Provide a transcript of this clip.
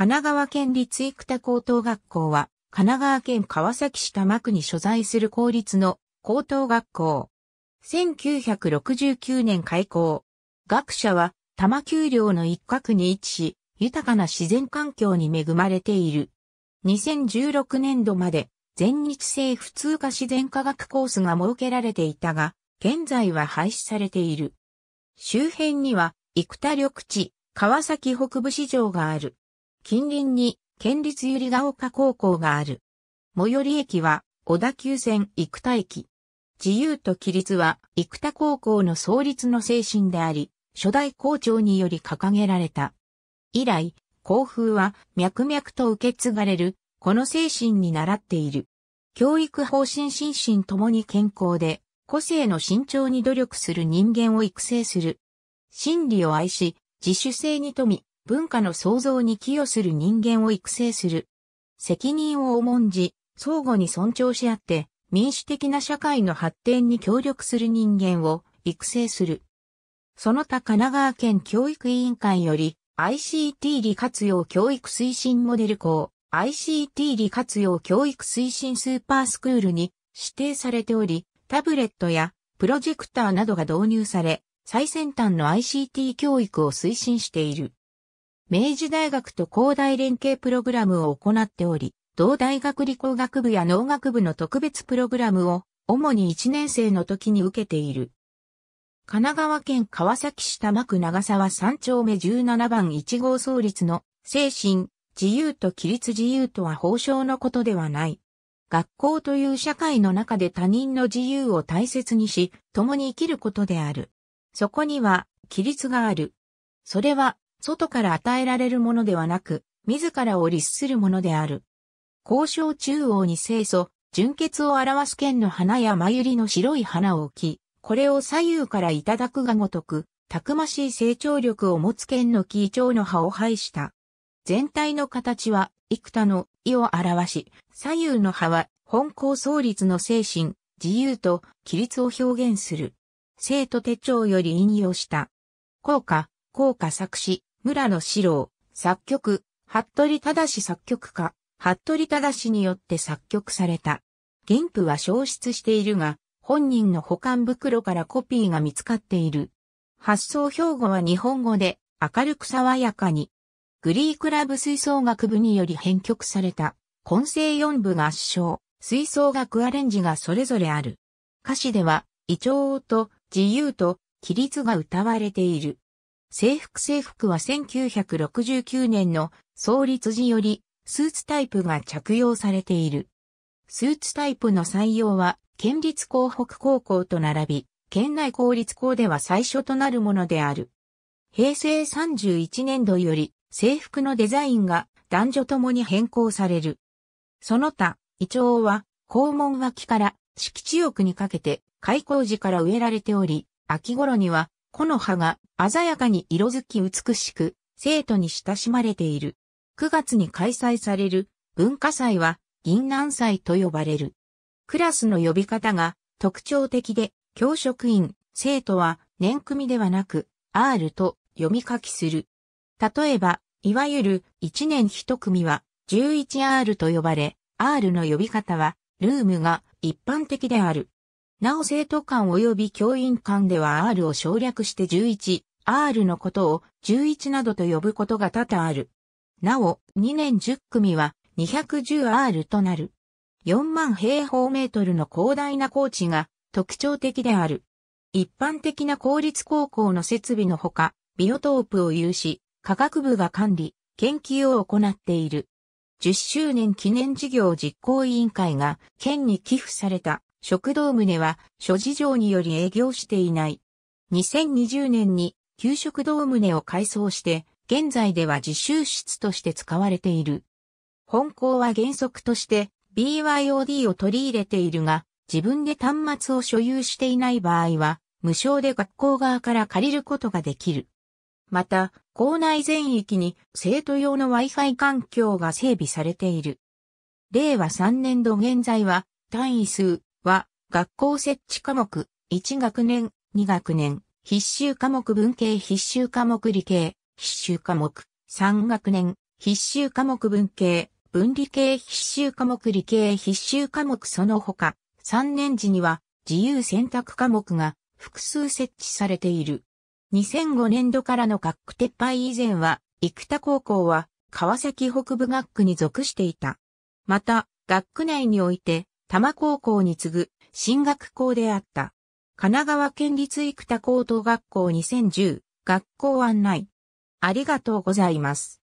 神奈川県立生田高等学校は、神奈川県川崎市多摩区に所在する公立の高等学校。1969年開校。学者は多摩丘陵の一角に位置し、豊かな自然環境に恵まれている。2016年度まで全日制普通科自然科学コースが設けられていたが、現在は廃止されている。周辺には、生田緑地、川崎北部市場がある。近隣に県立百合ヶ丘高校がある。最寄り駅は小田急線生田駅。自由と規律は生田高校の創立の精神であり、初代校長により掲げられた。以来、校風は脈々と受け継がれる、この精神に習っている。教育方針心身ともに健康で、個性の慎重に努力する人間を育成する。真理を愛し、自主性に富み、文化の創造に寄与する人間を育成する。責任を重んじ、相互に尊重し合って、民主的な社会の発展に協力する人間を育成する。その他神奈川県教育委員会より ICT 利活用教育推進モデル校 ICT 利活用教育推進スーパースクールに指定されており、タブレットやプロジェクターなどが導入され、最先端の ICT 教育を推進している。明治大学と高大連携プログラムを行っており、同大学理工学部や農学部の特別プログラムを主に1年生の時に受けている。神奈川県川崎市多摩区長沢3丁目17番1号創立の精神、自由と規律自由とは法相のことではない。学校という社会の中で他人の自由を大切にし、共に生きることである。そこには、規律がある。それは、外から与えられるものではなく、自らを律するものである。交渉中央に清楚、純血を表す剣の花や眉りの白い花を置き、これを左右からいただくがごとく、たくましい成長力を持つ剣の木蝶の葉を配した。全体の形は、幾多の意を表し、左右の葉は、本校創立の精神、自由と規律を表現する。生徒手帳より引用した。効果、効果作詞、村野史郎、作曲、服部正作曲家、服部正によって作曲された。原譜は消失しているが、本人の保管袋からコピーが見つかっている。発想標語は日本語で、明るく爽やかに。グリークラブ吹奏楽部により編曲された、混声四部合唱、吹奏楽アレンジがそれぞれある。歌詞では、イチョウと自由と規律が歌われている。制服制服は1969年の創立時よりスーツタイプが着用されている。スーツタイプの採用は県立港北高校と並び、県内公立校では最初となるものである。平成31年度より制服のデザインが男女ともに変更される。その他、胃腸は校門脇から敷地奥にかけて開校時から植えられており、秋頃には木の葉が鮮やかに色づき美しく、生徒に親しまれている。9月に開催される文化祭は銀南祭と呼ばれる。クラスの呼び方が特徴的で、教職員、生徒は年組ではなく R と読み書きする。例えば、いわゆる1年1組は 11R と呼ばれ、R の呼び方はルームが一般的である。なお生徒間及び教員間では R を省略して 11R のことを11などと呼ぶことが多々ある。なお、2年10組は 210R となる。4万平方メートルの広大な高地が特徴的である。一般的な公立高校の設備のほか、ビオトープを有し、科学部が管理、研究を行っている。10周年記念事業実行委員会が県に寄付された食堂棟は諸事情により営業していない。2020年に給食堂棟を改装して、現在では自習室として使われている。本校は原則として BYOD を取り入れているが、自分で端末を所有していない場合は、無償で学校側から借りることができる。また、校内全域に生徒用の Wi-Fi 環境が整備されている。令和3年度現在は単位数は、学校設置科目、1学年、2学年、必修科目文系必修科目理系、必修科目、3学年、必修科目文系、分離系必修科目理系必修科目その他、3年時には自由選択科目が複数設置されている。2005年度からの学区撤廃以前は、生田高校は川崎北部学区に属していた。また、学区内において多摩高校に次ぐ進学校であった。神奈川県立生田高等学校2010学校案内。ありがとうございます。